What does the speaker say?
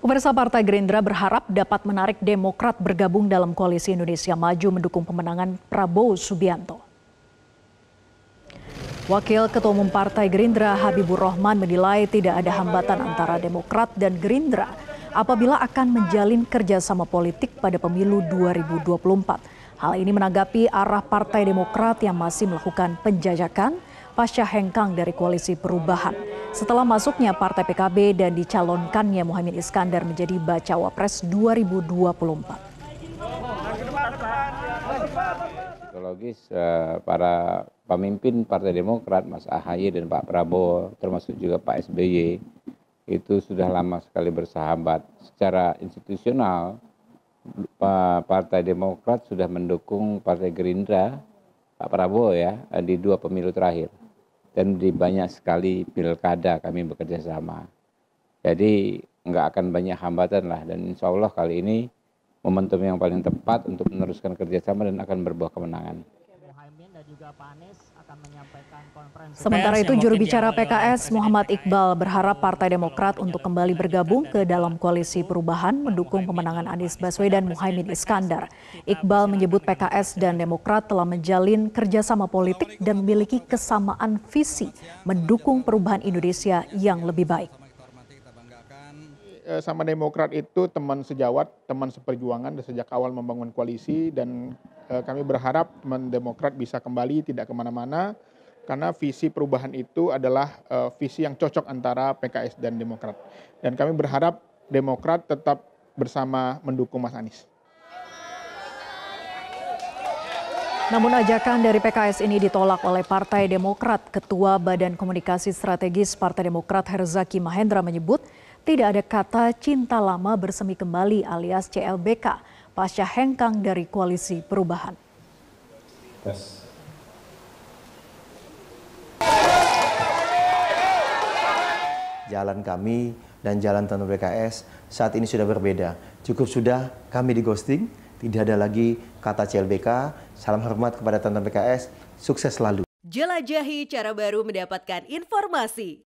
Pemirsa Partai Gerindra berharap dapat menarik Demokrat bergabung dalam koalisi Indonesia Maju mendukung pemenangan Prabowo Subianto. Wakil Ketua Umum Partai Gerindra Habibur Rahman menilai tidak ada hambatan antara Demokrat dan Gerindra apabila akan menjalin kerjasama politik pada pemilu 2024. Hal ini menanggapi arah Partai Demokrat yang masih melakukan penjajakan pasca hengkang dari koalisi perubahan setelah masuknya Partai PKB dan dicalonkannya Muhammad Iskandar menjadi Bacawa Pres 2024. Psikologis eh, para pemimpin Partai Demokrat, Mas Ahaye dan Pak Prabowo, termasuk juga Pak SBY, itu sudah lama sekali bersahabat. Secara institusional, Partai Demokrat sudah mendukung Partai Gerindra, Pak Prabowo ya, di dua pemilu terakhir dan di banyak sekali pilkada kami bekerja sama. Jadi nggak akan banyak hambatan lah dan insya Allah kali ini momentum yang paling tepat untuk meneruskan kerjasama dan akan berbuah kemenangan. Sementara itu juru bicara PKS Muhammad Iqbal berharap Partai Demokrat untuk kembali bergabung ke dalam koalisi perubahan mendukung pemenangan Anies Baswedan Muhaimin Iskandar. Iqbal menyebut PKS dan Demokrat telah menjalin kerjasama politik dan memiliki kesamaan visi mendukung perubahan Indonesia yang lebih baik. Eh, sama Demokrat itu teman sejawat, teman seperjuangan sejak awal membangun koalisi dan eh, kami berharap teman Demokrat bisa kembali tidak kemana-mana karena visi perubahan itu adalah eh, visi yang cocok antara PKS dan Demokrat. Dan kami berharap Demokrat tetap bersama mendukung Mas Anies. Namun ajakan dari PKS ini ditolak oleh Partai Demokrat. Ketua Badan Komunikasi Strategis Partai Demokrat Herzaki Mahendra menyebut tidak ada kata cinta lama bersemi kembali alias CLBK pasca hengkang dari koalisi perubahan. Yes. Jalan kami dan jalan tentu BKS saat ini sudah berbeda. Cukup sudah kami di ghosting, tidak ada lagi kata CLBK. Salam hormat kepada teman BKS, sukses selalu. Jelajahi cara baru mendapatkan informasi.